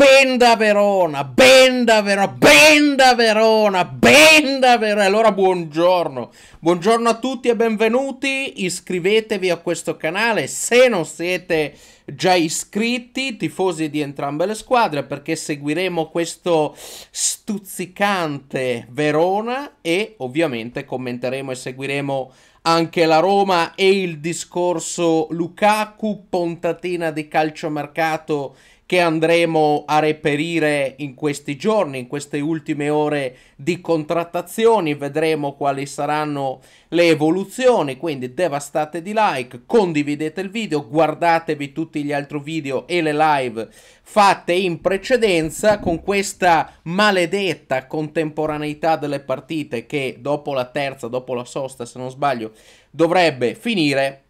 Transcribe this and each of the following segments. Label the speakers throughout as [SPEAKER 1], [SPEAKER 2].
[SPEAKER 1] Benda Verona, Benda Verona, Benda Verona, Benda Verona. Allora buongiorno, buongiorno a tutti e benvenuti, iscrivetevi a questo canale se non siete già iscritti, tifosi di entrambe le squadre, perché seguiremo questo stuzzicante Verona e ovviamente commenteremo e seguiremo anche la Roma e il discorso Lukaku, pontatina di calciomercato che andremo a reperire in questi giorni, in queste ultime ore di contrattazioni, vedremo quali saranno le evoluzioni, quindi devastate di like, condividete il video, guardatevi tutti gli altri video e le live fatte in precedenza con questa maledetta contemporaneità delle partite che dopo la terza, dopo la sosta se non sbaglio, dovrebbe finire.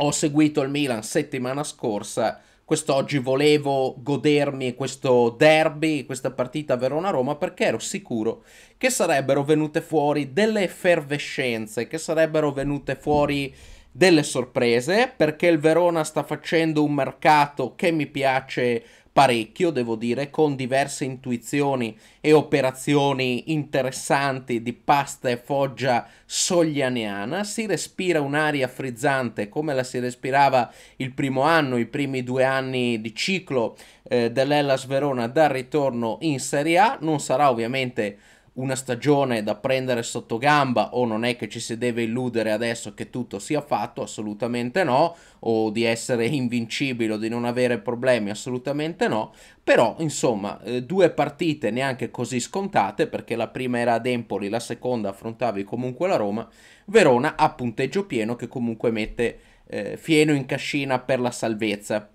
[SPEAKER 1] Ho seguito il Milan settimana scorsa quest'oggi volevo godermi questo derby, questa partita Verona-Roma, perché ero sicuro che sarebbero venute fuori delle effervescenze, che sarebbero venute fuori delle sorprese, perché il Verona sta facendo un mercato che mi piace parecchio, devo dire, con diverse intuizioni e operazioni interessanti di pasta e foggia soglianiana, si respira un'aria frizzante come la si respirava il primo anno, i primi due anni di ciclo eh, dell'Ellas Verona dal ritorno in Serie A, non sarà ovviamente una stagione da prendere sotto gamba o non è che ci si deve illudere adesso che tutto sia fatto, assolutamente no, o di essere invincibile o di non avere problemi, assolutamente no, però insomma eh, due partite neanche così scontate perché la prima era ad Empoli, la seconda affrontavi comunque la Roma, Verona a punteggio pieno che comunque mette eh, fieno in cascina per la salvezza.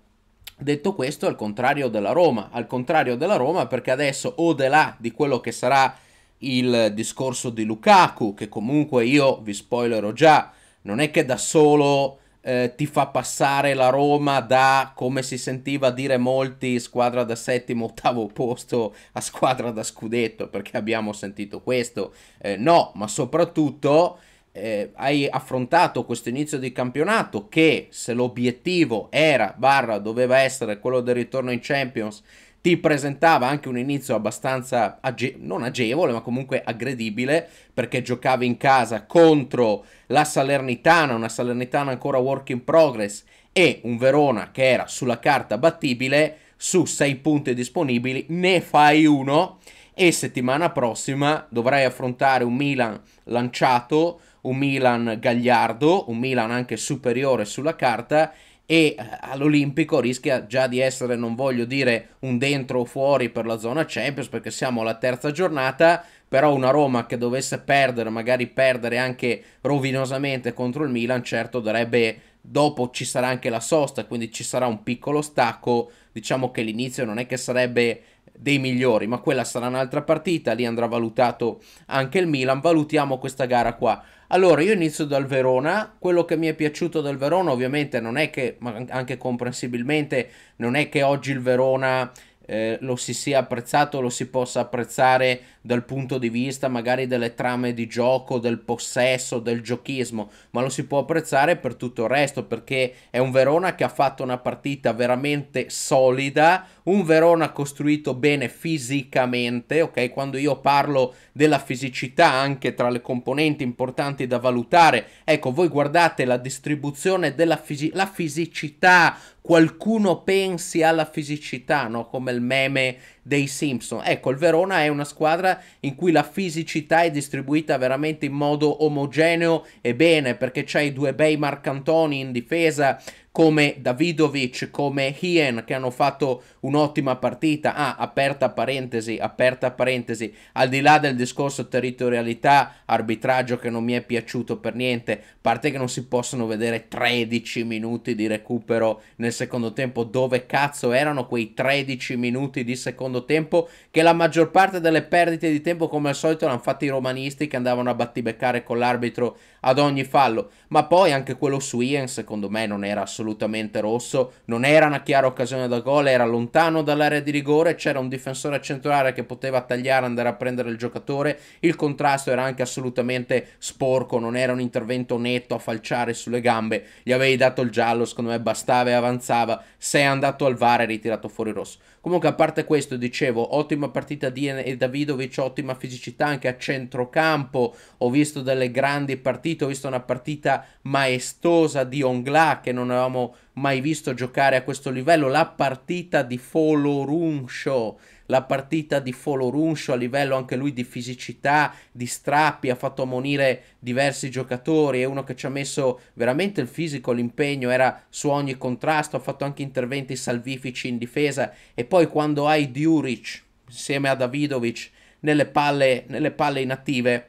[SPEAKER 1] Detto questo, al contrario della Roma, al contrario della Roma perché adesso o de là di quello che sarà il discorso di Lukaku, che comunque io vi spoilerò già, non è che da solo eh, ti fa passare la Roma da, come si sentiva dire molti, squadra da settimo, ottavo posto a squadra da scudetto, perché abbiamo sentito questo. Eh, no, ma soprattutto eh, hai affrontato questo inizio di campionato che se l'obiettivo era, barra, doveva essere quello del ritorno in Champions ti presentava anche un inizio abbastanza age- non agevole, ma comunque aggredibile, perché giocavi in casa contro la Salernitana, una Salernitana ancora work in progress, e un Verona che era sulla carta battibile, su 6 punti disponibili, ne fai uno e settimana prossima dovrai affrontare un Milan lanciato, un Milan gagliardo, un Milan anche superiore sulla carta e eh, all'Olimpico rischia già di essere, non voglio dire un dentro o fuori per la zona Champions perché siamo alla terza giornata, però una Roma che dovesse perdere, magari perdere anche rovinosamente contro il Milan, certo darebbe, dopo ci sarà anche la sosta, quindi ci sarà un piccolo stacco, diciamo che l'inizio non è che sarebbe dei migliori, ma quella sarà un'altra partita, lì andrà valutato anche il Milan, valutiamo questa gara qua. Allora, io inizio dal Verona, quello che mi è piaciuto dal Verona ovviamente non è che, ma anche comprensibilmente, non è che oggi il Verona eh, lo si sia apprezzato, lo si possa apprezzare dal punto di vista magari delle trame di gioco, del possesso, del giochismo, ma lo si può apprezzare per tutto il resto perché è un Verona che ha fatto una partita veramente solida, un Verona costruito bene fisicamente, ok? Quando io parlo della fisicità anche tra le componenti importanti da valutare, ecco, voi guardate la distribuzione della fisi- la fisicità, qualcuno pensi alla fisicità, no? Come il meme dei Simpson. Ecco, il Verona è una squadra in cui la fisicità è distribuita veramente in modo omogeneo e bene, perché c'hai due bei Marcantoni in difesa, come Davidovic, come Hien che hanno fatto un'ottima partita. Ah, aperta parentesi, aperta parentesi, al di là del discorso territorialità, arbitraggio che non mi è piaciuto per niente, a parte che non si possono vedere 13 minuti di recupero nel secondo tempo, dove cazzo erano quei 13 minuti di secondo tempo che la maggior parte delle perdite di tempo come al solito l'hanno fatta i romanisti che andavano a battibeccare con l'arbitro ad ogni fallo, ma poi anche quello su Hien secondo me non era assolutamente assolutamente rosso. Non era una chiara occasione da gol, era lontano dall'area di rigore, c'era un difensore centrale che poteva tagliare, andare a prendere il giocatore. Il contrasto era anche assolutamente sporco, non era un intervento netto a falciare sulle gambe. Gli avevi dato il giallo, secondo me bastava e avanzava. Se è andato al VAR e ritirato fuori rosso. Comunque, a parte questo, dicevo, ottima partita di Davidovic, ottima fisicità anche a centrocampo. Ho visto delle grandi partite, ho visto una partita maestosa di Ongla che non avevamo mai visto giocare a questo livello. La partita di Foloruncio la partita di Foloruncio a livello anche lui di fisicità, di strappi, ha fatto ammonire diversi giocatori, è uno che ci ha messo veramente il fisico, l'impegno era su ogni contrasto, ha fatto anche interventi salvifici in difesa e poi quando hai Djuric insieme a Davidovic nelle palle, nelle palle inattive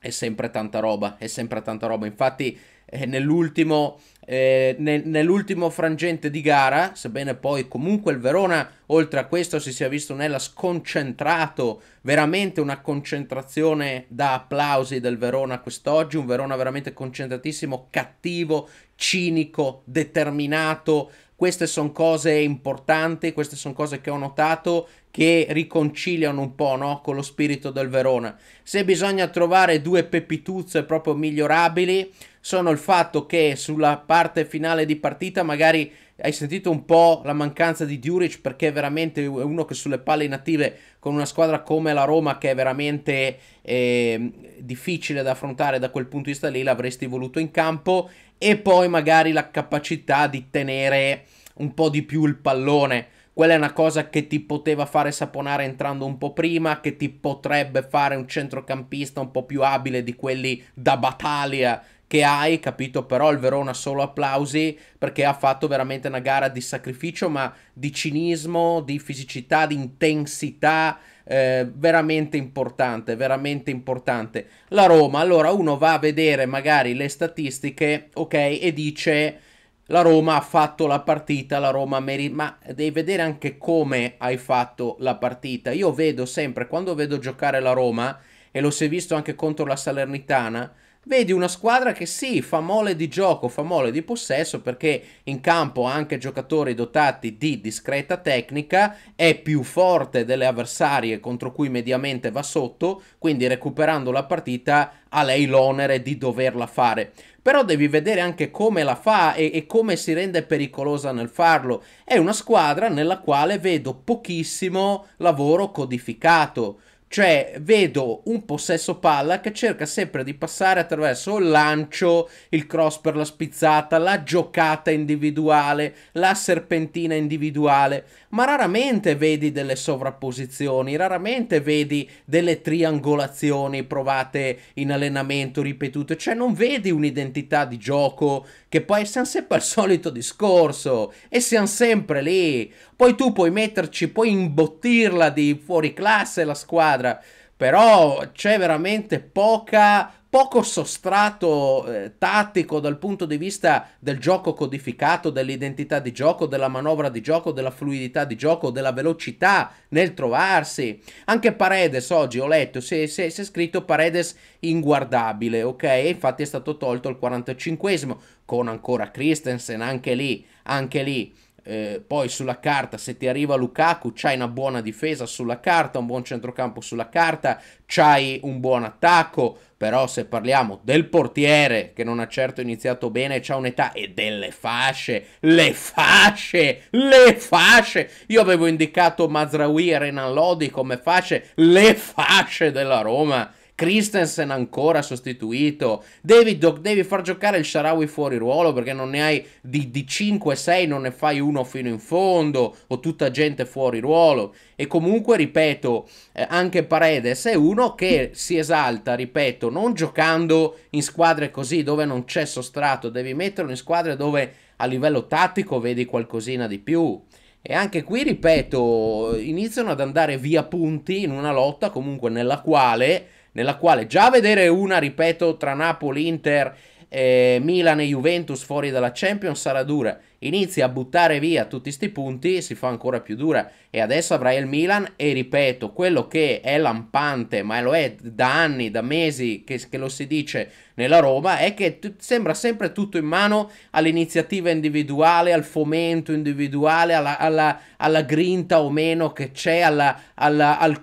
[SPEAKER 1] è sempre tanta roba, è sempre tanta roba, infatti eh, nell'ultimo eh, nel, nell'ultimo frangente di gara, sebbene poi comunque il Verona, oltre a questo, si sia visto nella sconcentrato, veramente una concentrazione da applausi del Verona quest'oggi, un Verona veramente concentratissimo, cattivo, cinico, determinato, queste sono cose importanti, queste sono cose che ho notato che riconciliano un po' no? con lo spirito del Verona. Se bisogna trovare due pepituzze proprio migliorabili, sono il fatto che sulla parte finale di partita magari hai sentito un po' la mancanza di Djuric perché è veramente uno che sulle palle native con una squadra come la Roma che è veramente eh, difficile da affrontare da quel punto di vista lì l'avresti voluto in campo e poi magari la capacità di tenere un po' di più il pallone. Quella è una cosa che ti poteva fare saponare entrando un po' prima, che ti potrebbe fare un centrocampista un po' più abile di quelli da battaglia che hai, capito? Però il Verona solo applausi perché ha fatto veramente una gara di sacrificio, ma di cinismo, di fisicità, di intensità, eh, veramente importante, veramente importante. La Roma, allora uno va a vedere magari le statistiche, ok, e dice la Roma ha fatto la partita, la Roma merita, ma devi vedere anche come hai fatto la partita. Io vedo sempre, quando vedo giocare la Roma, e lo si è visto anche contro la Salernitana, vedi una squadra che sì, fa mole di gioco, fa mole di possesso perché in campo anche giocatori dotati di discreta tecnica è più forte delle avversarie contro cui mediamente va sotto, quindi recuperando la partita ha lei l'onere di doverla fare. Però devi vedere anche come la fa e, e come si rende pericolosa nel farlo. È una squadra nella quale vedo pochissimo lavoro codificato cioè, vedo un possesso palla che cerca sempre di passare attraverso il lancio, il cross per la spizzata, la giocata individuale, la serpentina individuale ma raramente vedi delle sovrapposizioni, raramente vedi delle triangolazioni provate in allenamento ripetute, cioè non vedi un'identità di gioco che poi siamo sempre al solito discorso e siamo sempre lì. Poi tu puoi metterci, puoi imbottirla di fuori classe la squadra però c'è veramente poca, poco sostrato eh, tattico dal punto di vista del gioco codificato, dell'identità di gioco, della manovra di gioco, della fluidità di gioco, della velocità nel trovarsi. Anche Paredes oggi ho letto, si, si, si è scritto Paredes inguardabile, ok? Infatti è stato tolto il 45esimo con ancora Christensen anche lì, anche lì eh, poi sulla carta, se ti arriva Lukaku, c'hai una buona difesa sulla carta, un buon centrocampo sulla carta, c'hai un buon attacco. Però se parliamo del portiere che non ha certo iniziato bene, c'ha un'età e delle fasce, le fasce, le fasce. Io avevo indicato Mazraoui e Renan Lodi come fasce, le fasce della Roma Christensen ancora sostituito, David Dog, devi far giocare il Sharawi fuori ruolo perché non ne hai di, di 5-6, non ne fai uno fino in fondo, o tutta gente fuori ruolo. E comunque, ripeto, eh, anche Paredes è uno che si esalta, ripeto, non giocando in squadre così dove non c'è sostrato, devi metterlo in squadre dove a livello tattico vedi qualcosina di più. E anche qui, ripeto, iniziano ad andare via punti in una lotta comunque nella quale nella quale già vedere una, ripeto, tra Napoli, Inter eh, Milan e Juventus fuori dalla Champions sarà dura. Inizia a buttare via tutti questi punti, si fa ancora più dura. E adesso avrai il Milan e ripeto, quello che è lampante, ma lo è da anni, da mesi che, che lo si dice nella Roma, è che sembra sempre tutto in mano all'iniziativa individuale, al fomento individuale, alla, alla, alla grinta o meno che c'è, alla, al,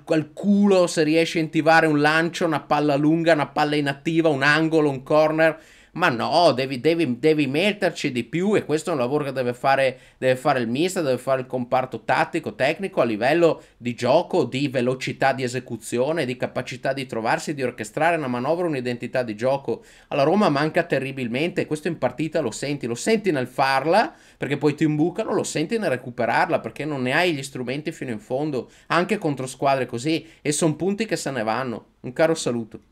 [SPEAKER 1] al culo se riesce a intivare un lancio, una palla lunga, una palla inattiva, un angolo, un corner ma no, devi, devi, devi, metterci di più e questo è un lavoro che deve fare, deve fare il mister, deve fare il comparto tattico, tecnico a livello di gioco, di velocità di esecuzione, di capacità di trovarsi, di orchestrare una manovra, un'identità di gioco. Alla Roma manca terribilmente, questo in partita lo senti, lo senti nel farla perché poi ti imbucano, lo senti nel recuperarla perché non ne hai gli strumenti fino in fondo, anche contro squadre così e sono punti che se ne vanno. Un caro saluto.